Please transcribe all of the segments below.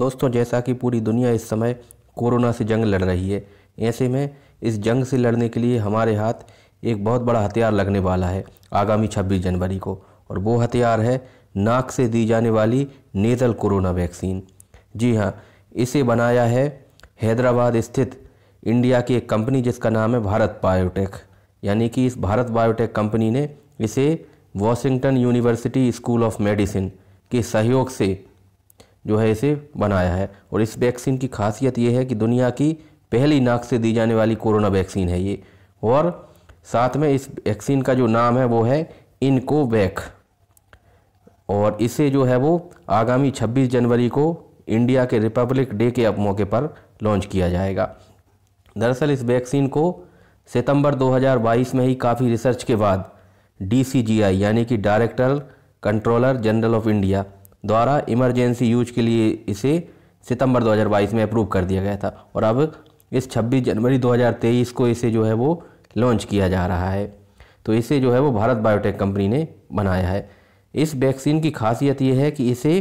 दोस्तों जैसा कि पूरी दुनिया इस समय कोरोना से जंग लड़ रही है ऐसे में इस जंग से लड़ने के लिए हमारे हाथ एक बहुत बड़ा हथियार लगने वाला है आगामी छब्बीस जनवरी को और वो हथियार है नाक से दी जाने वाली नेजल कोरोना वैक्सीन जी हाँ इसे बनाया है हैदराबाद स्थित इंडिया की एक कंपनी जिसका नाम है भारत बायोटेक यानी कि इस भारत बायोटेक कंपनी ने इसे Washington university school of medicine के सहयोग से जो है इसे बनाया है और इस वैक्सीन की खासियत ये है कि दुनिया की पहली नाक से दी जाने वाली कोरोना वैक्सीन है ये और साथ में इस वैक्सीन का जो नाम है वो है इनकोवैक और इसे जो है वो आगामी 26 जनवरी को इंडिया के रिपब्लिक डे के मौके पर लॉन्च किया जाएगा दरअसल इस वैक्सीन को सितंबर 2022 में ही काफ़ी रिसर्च के बाद डी यानी कि director controller general of India द्वारा इमरजेंसी यूज के लिए इसे सितंबर 2022 में अप्रूव कर दिया गया था और अब इस 26 जनवरी 2023 को इसे जो है वो लॉन्च किया जा रहा है तो इसे जो है वो भारत बायोटेक कंपनी ने बनाया है इस वैक्सीन की खासियत ये है कि इसे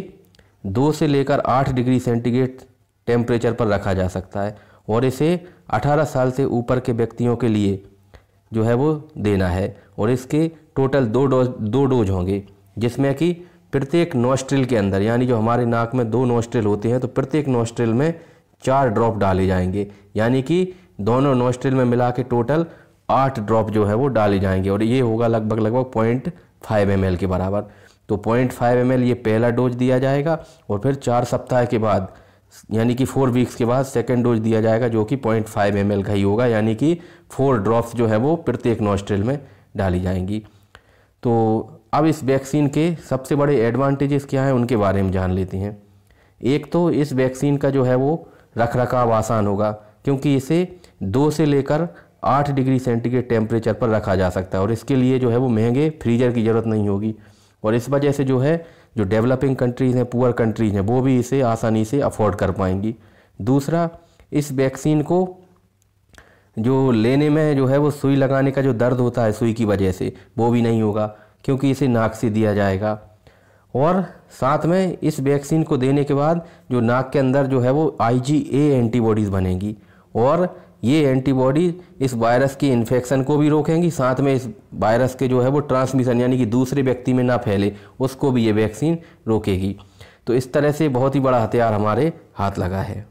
दो से लेकर आठ डिग्री सेंटीग्रेड टेम्परेचर पर रखा जा सकता है और इसे 18 साल से ऊपर के व्यक्तियों के लिए जो है वो देना है और इसके टोटल दो डोज दो डोज होंगे जिसमें कि प्रत्येक नोस्ट्रिल के अंदर यानी जो हमारे नाक में दो नोस्ट्रिल होते हैं तो प्रत्येक नोस्ट्रिल में चार ड्रॉप डाले जाएंगे यानी कि दोनों नोस्ट्रिल में मिला के टोटल आठ ड्रॉप जो है वो डाले जाएंगे और ये होगा लगभग लगभग पॉइंट फाइव एम के बराबर तो पॉइंट फाइव एम ये पहला डोज दिया जाएगा और फिर चार सप्ताह के बाद यानी कि फोर वीक्स के बाद सेकेंड डोज दिया जाएगा जो कि पॉइंट फाइव एम का ही होगा यानी कि फोर ड्रॉप्स जो है वो प्रत्येक नोस्ट्रिल में डाली जाएंगी तो अब इस वैक्सीन के सबसे बड़े एडवांटेजेस क्या हैं उनके बारे में जान लेते हैं एक तो इस वैक्सीन का जो है वो रख रखाव आसान होगा क्योंकि इसे दो से लेकर आठ डिग्री सेंटीग्रेड टेम्परेचर पर रखा जा सकता है और इसके लिए जो है वो महंगे फ्रीजर की ज़रूरत नहीं होगी और इस वजह से जो है जो डेवलपिंग कंट्रीज़ हैं पुअर कंट्रीज़ हैं वो भी इसे आसानी से अफोर्ड कर पाएंगी दूसरा इस वैक्सीन को जो लेने में जो है वो सुई लगाने का जो दर्द होता है सुई की वजह से वो भी नहीं होगा क्योंकि इसे नाक से दिया जाएगा और साथ में इस वैक्सीन को देने के बाद जो नाक के अंदर जो है वो आई एंटीबॉडीज़ बनेंगी और ये एंटीबॉडी इस वायरस की इन्फेक्शन को भी रोकेंगी साथ में इस वायरस के जो है वो ट्रांसमिशन यानी कि दूसरे व्यक्ति में ना फैले उसको भी ये वैक्सीन रोकेगी तो इस तरह से बहुत ही बड़ा हथियार हमारे हाथ लगा है